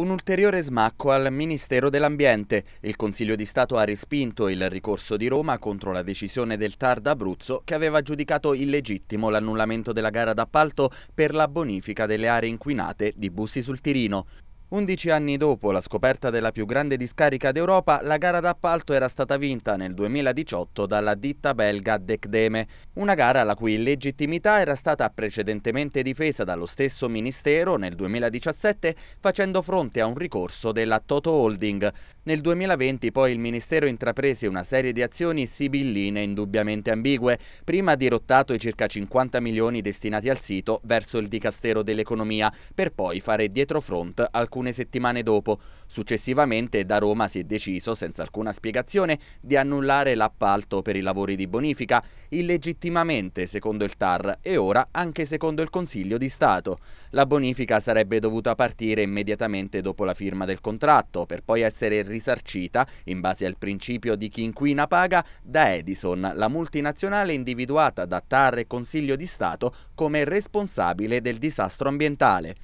Un ulteriore smacco al Ministero dell'Ambiente. Il Consiglio di Stato ha respinto il ricorso di Roma contro la decisione del TAR d'Abruzzo che aveva giudicato illegittimo l'annullamento della gara d'appalto per la bonifica delle aree inquinate di Bussi sul Tirino. Undici anni dopo la scoperta della più grande discarica d'Europa, la gara d'appalto era stata vinta nel 2018 dalla ditta belga Decdeme, una gara la cui legittimità era stata precedentemente difesa dallo stesso Ministero nel 2017 facendo fronte a un ricorso della Toto Holding. Nel 2020 poi il Ministero intraprese una serie di azioni sibilline indubbiamente ambigue, prima dirottato i circa 50 milioni destinati al sito verso il Dicastero dell'Economia, per poi fare dietro fronte alcuni alcune settimane dopo. Successivamente da Roma si è deciso, senza alcuna spiegazione, di annullare l'appalto per i lavori di bonifica, illegittimamente secondo il TAR e ora anche secondo il Consiglio di Stato. La bonifica sarebbe dovuta partire immediatamente dopo la firma del contratto, per poi essere risarcita, in base al principio di chi inquina paga, da Edison, la multinazionale individuata da TAR e Consiglio di Stato come responsabile del disastro ambientale.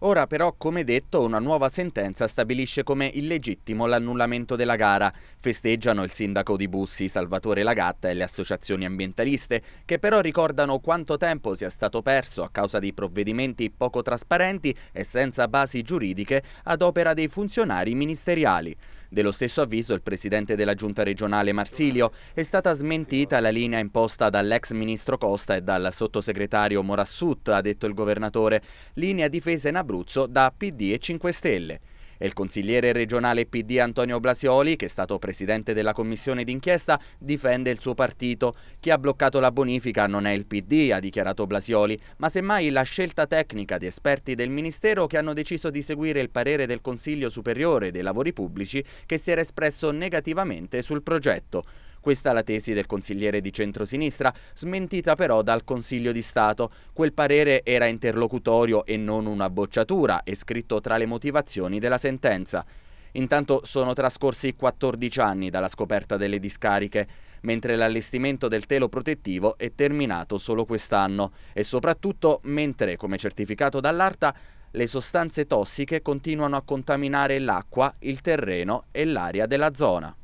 Ora però, come detto, una nuova sentenza stabilisce come illegittimo l'annullamento della gara. Festeggiano il sindaco di Bussi, Salvatore Lagatta e le associazioni ambientaliste, che però ricordano quanto tempo sia stato perso a causa di provvedimenti poco trasparenti e senza basi giuridiche ad opera dei funzionari ministeriali. Dello stesso avviso il presidente della giunta regionale Marsilio è stata smentita la linea imposta dall'ex ministro Costa e dal sottosegretario Morassut, ha detto il governatore, linea difesa in Abruzzo da PD e 5 Stelle e il consigliere regionale PD Antonio Blasioli, che è stato presidente della commissione d'inchiesta, difende il suo partito. Chi ha bloccato la bonifica non è il PD, ha dichiarato Blasioli, ma semmai la scelta tecnica di esperti del Ministero che hanno deciso di seguire il parere del Consiglio Superiore dei Lavori Pubblici che si era espresso negativamente sul progetto. Questa è la tesi del consigliere di centrosinistra, smentita però dal Consiglio di Stato. Quel parere era interlocutorio e non una bocciatura, è scritto tra le motivazioni della sentenza. Intanto sono trascorsi 14 anni dalla scoperta delle discariche, mentre l'allestimento del telo protettivo è terminato solo quest'anno e soprattutto mentre, come certificato dall'ARTA, le sostanze tossiche continuano a contaminare l'acqua, il terreno e l'aria della zona.